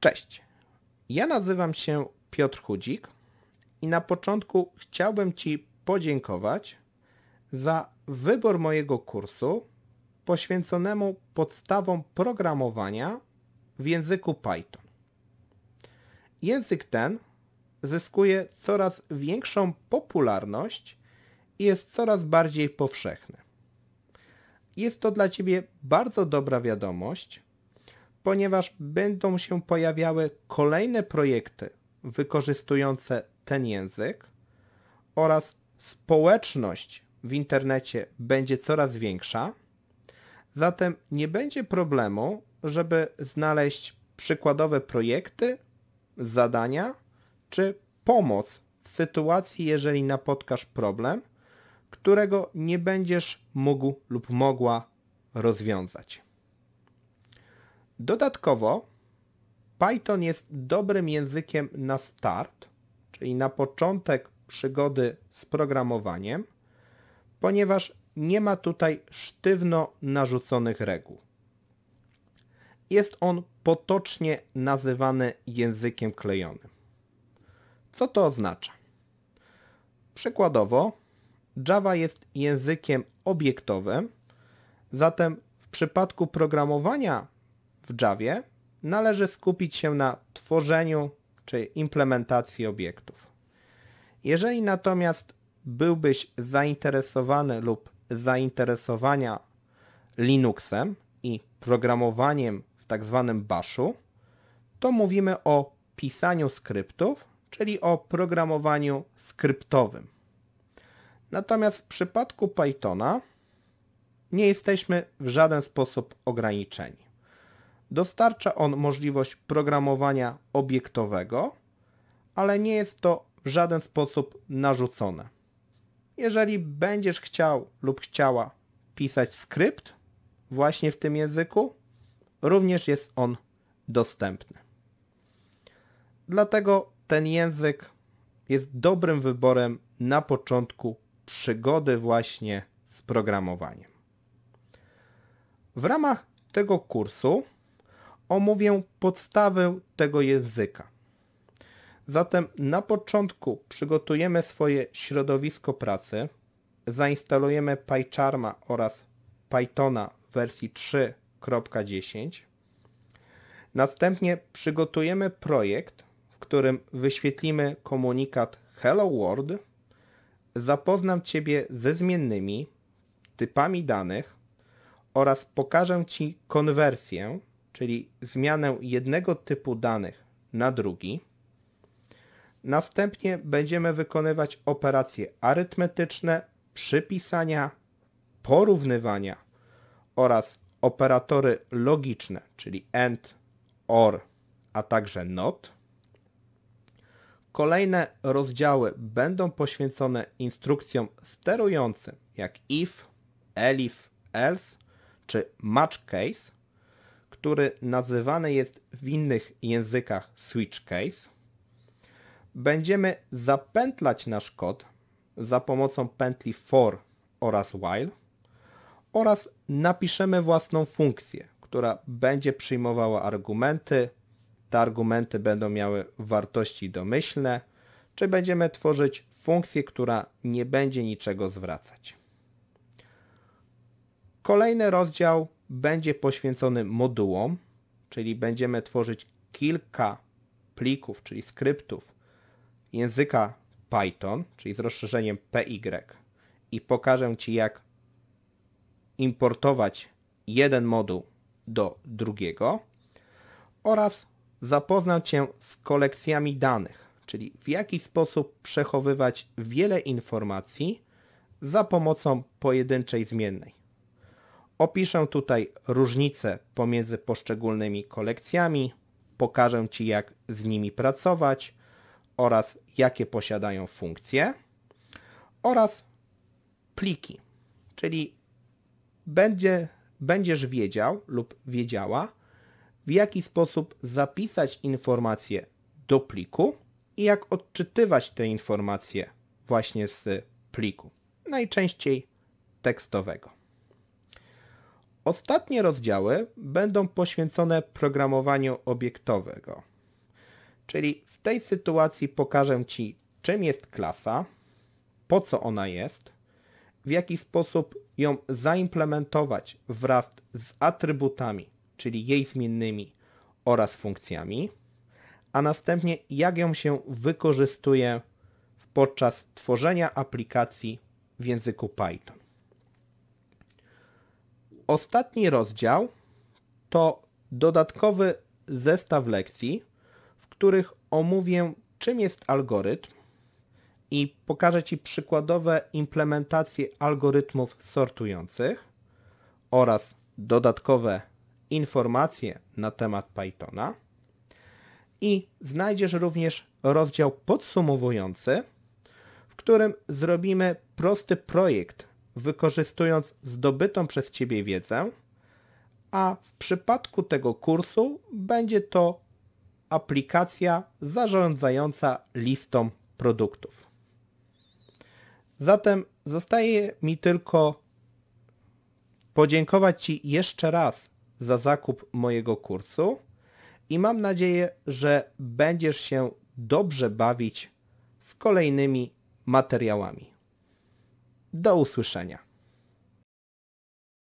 Cześć. Ja nazywam się Piotr Chudzik i na początku chciałbym Ci podziękować za wybór mojego kursu poświęconemu podstawom programowania w języku Python. Język ten zyskuje coraz większą popularność i jest coraz bardziej powszechny. Jest to dla Ciebie bardzo dobra wiadomość, ponieważ będą się pojawiały kolejne projekty wykorzystujące ten język oraz społeczność w internecie będzie coraz większa, zatem nie będzie problemu, żeby znaleźć przykładowe projekty, zadania czy pomoc w sytuacji, jeżeli napotkasz problem, którego nie będziesz mógł lub mogła rozwiązać. Dodatkowo Python jest dobrym językiem na start, czyli na początek przygody z programowaniem, ponieważ nie ma tutaj sztywno narzuconych reguł. Jest on potocznie nazywany językiem klejonym. Co to oznacza? Przykładowo, Java jest językiem obiektowym, zatem w przypadku programowania w Javie należy skupić się na tworzeniu czy implementacji obiektów. Jeżeli natomiast byłbyś zainteresowany lub zainteresowania Linuxem i programowaniem w tak zwanym bashu, to mówimy o pisaniu skryptów, czyli o programowaniu skryptowym. Natomiast w przypadku Pythona nie jesteśmy w żaden sposób ograniczeni. Dostarcza on możliwość programowania obiektowego, ale nie jest to w żaden sposób narzucone. Jeżeli będziesz chciał lub chciała pisać skrypt właśnie w tym języku, również jest on dostępny. Dlatego ten język jest dobrym wyborem na początku przygody właśnie z programowaniem. W ramach tego kursu omówię podstawę tego języka. Zatem na początku przygotujemy swoje środowisko pracy, zainstalujemy PyCharma oraz Pythona w wersji 3.10. Następnie przygotujemy projekt, w którym wyświetlimy komunikat Hello World, zapoznam Ciebie ze zmiennymi, typami danych oraz pokażę Ci konwersję, czyli zmianę jednego typu danych na drugi. Następnie będziemy wykonywać operacje arytmetyczne, przypisania, porównywania oraz operatory logiczne, czyli AND, OR, a także NOT. Kolejne rozdziały będą poświęcone instrukcjom sterującym, jak if, elif, else czy match case który nazywany jest w innych językach switch case, będziemy zapętlać nasz kod za pomocą pętli for oraz while oraz napiszemy własną funkcję, która będzie przyjmowała argumenty. Te argumenty będą miały wartości domyślne, czy będziemy tworzyć funkcję, która nie będzie niczego zwracać. Kolejny rozdział będzie poświęcony modułom, czyli będziemy tworzyć kilka plików, czyli skryptów języka Python, czyli z rozszerzeniem PY i pokażę Ci jak importować jeden moduł do drugiego oraz zapoznam Cię z kolekcjami danych, czyli w jaki sposób przechowywać wiele informacji za pomocą pojedynczej zmiennej. Opiszę tutaj różnice pomiędzy poszczególnymi kolekcjami, pokażę Ci jak z nimi pracować oraz jakie posiadają funkcje oraz pliki, czyli będzie, będziesz wiedział lub wiedziała w jaki sposób zapisać informacje do pliku i jak odczytywać te informacje właśnie z pliku, najczęściej tekstowego. Ostatnie rozdziały będą poświęcone programowaniu obiektowego. Czyli w tej sytuacji pokażę Ci, czym jest klasa, po co ona jest, w jaki sposób ją zaimplementować wraz z atrybutami, czyli jej zmiennymi oraz funkcjami, a następnie jak ją się wykorzystuje podczas tworzenia aplikacji w języku Python ostatni rozdział to dodatkowy zestaw lekcji, w których omówię czym jest algorytm i pokażę Ci przykładowe implementacje algorytmów sortujących oraz dodatkowe informacje na temat Pythona. I znajdziesz również rozdział podsumowujący, w którym zrobimy prosty projekt wykorzystując zdobytą przez Ciebie wiedzę, a w przypadku tego kursu będzie to aplikacja zarządzająca listą produktów. Zatem zostaje mi tylko podziękować Ci jeszcze raz za zakup mojego kursu i mam nadzieję, że będziesz się dobrze bawić z kolejnymi materiałami. Do usłyszenia.